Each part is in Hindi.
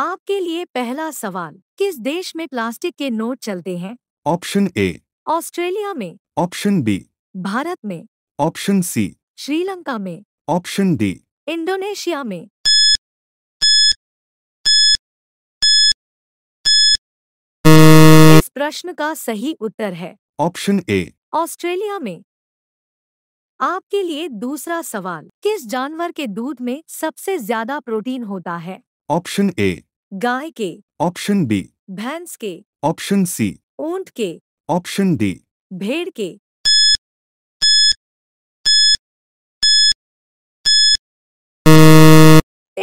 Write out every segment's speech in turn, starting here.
आपके लिए पहला सवाल किस देश में प्लास्टिक के नोट चलते हैं ऑप्शन ए ऑस्ट्रेलिया में ऑप्शन बी भारत में ऑप्शन सी श्रीलंका में ऑप्शन डी इंडोनेशिया में इस प्रश्न का सही उत्तर है ऑप्शन ए ऑस्ट्रेलिया में आपके लिए दूसरा सवाल किस जानवर के दूध में सबसे ज्यादा प्रोटीन होता है ऑप्शन ए गाय के ऑप्शन बी भैंस के ऑप्शन सी ऊंट के ऑप्शन डी भेड़ के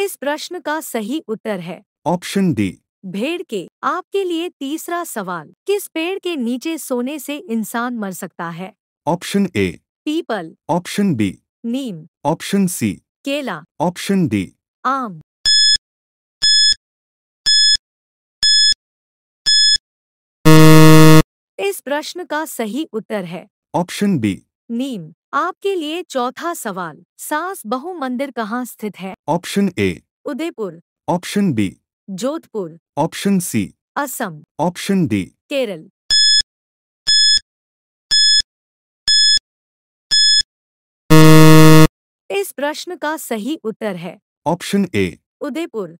इस प्रश्न का सही उत्तर है ऑप्शन डी भेड़ के आपके लिए तीसरा सवाल किस पेड़ के नीचे सोने से इंसान मर सकता है ऑप्शन ए पीपल ऑप्शन बी नीम ऑप्शन सी केला ऑप्शन डी आम इस प्रश्न का सही उत्तर है ऑप्शन बी नीम आपके लिए चौथा सवाल सास बहु मंदिर कहाँ स्थित है option A Udaipur option B Jodhpur option C Assam option D Kerala इस प्रश्न का सही उत्तर है ऑप्शन ए उदयपुर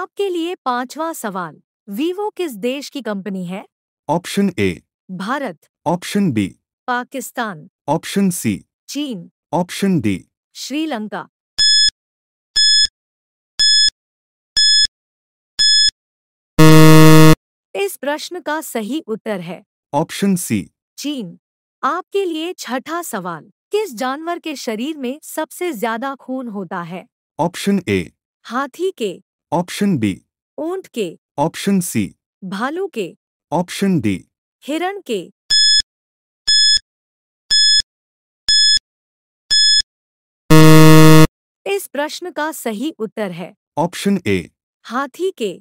आपके लिए पांचवा सवाल वीवो किस देश की कंपनी है option A Bharat option B Pakistan option C चीन ऑप्शन डी श्रीलंका इस प्रश्न का सही उत्तर है ऑप्शन सी चीन आपके लिए छठा सवाल किस जानवर के शरीर में सबसे ज्यादा खून होता है ऑप्शन ए हाथी के ऑप्शन बी ऊंट के ऑप्शन सी भालू के ऑप्शन डी हिरण के इस प्रश्न का सही उत्तर है ऑप्शन ए हाथी के